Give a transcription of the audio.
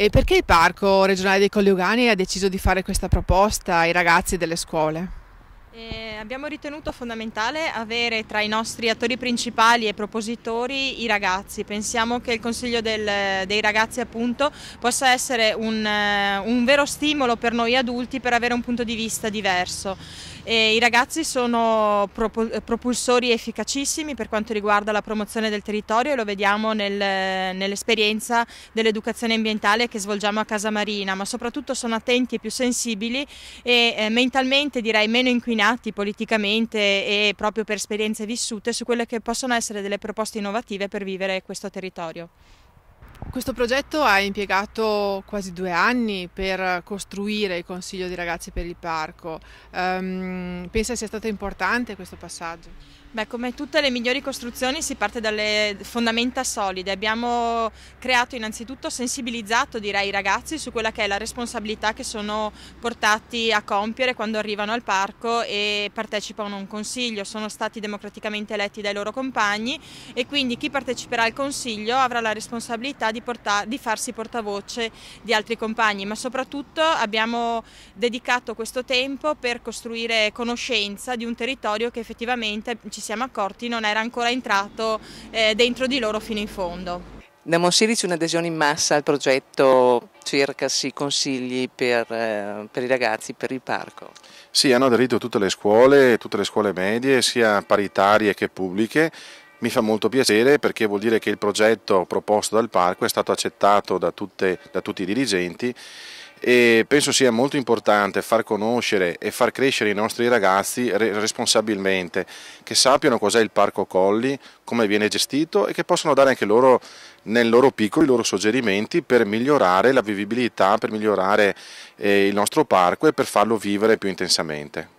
E perché il Parco regionale dei Colli Ugani ha deciso di fare questa proposta ai ragazzi delle scuole? Eh, abbiamo ritenuto fondamentale avere tra i nostri attori principali e propositori i ragazzi. Pensiamo che il Consiglio del, dei ragazzi appunto, possa essere un, eh, un, vero stimolo per noi adulti per avere un punto di vista diverso. E I ragazzi sono propulsori efficacissimi per quanto riguarda la promozione del territorio e lo vediamo nel, nell'esperienza dell'educazione ambientale che svolgiamo a Casa Marina, ma soprattutto sono attenti e più sensibili e eh, mentalmente direi meno inquinati, politicamente e proprio per esperienze vissute su quelle che possono essere delle proposte innovative per vivere questo territorio. Questo progetto ha impiegato quasi due anni per costruire il Consiglio di Ragazzi per il Parco. Um, ehm, pensa sia stato importante questo passaggio? Beh, come tutte le migliori costruzioni si parte dalle fondamenta solide. Abbiamo creato innanzitutto, sensibilizzato direi i ragazzi su quella che è la responsabilità che sono portati a compiere quando arrivano al parco e partecipano a un consiglio. Sono stati democraticamente eletti dai loro compagni e quindi chi parteciperà al consiglio avrà la responsabilità possibilità di, di farsi portavoce di altri compagni, ma soprattutto abbiamo dedicato questo tempo per costruire conoscenza di un territorio che effettivamente ci siamo accorti non era ancora entrato eh, dentro di loro fino in fondo. Da Monsiri c'è un'adesione in massa al progetto Cercasi consigli per, eh, per, i ragazzi, per il parco. Sì, hanno aderito tutte le scuole, tutte le scuole medie, sia paritarie che pubbliche mi fa molto piacere perché vuol dire che il progetto proposto dal parco è stato accettato da, tutte, da tutti i dirigenti e penso sia molto importante far conoscere e far crescere i nostri ragazzi responsabilmente, che sappiano cos'è il Parco Colli, come viene gestito e che possano dare anche loro nel loro piccolo i loro suggerimenti per migliorare la vivibilità, per migliorare eh, il nostro parco e per farlo vivere più intensamente.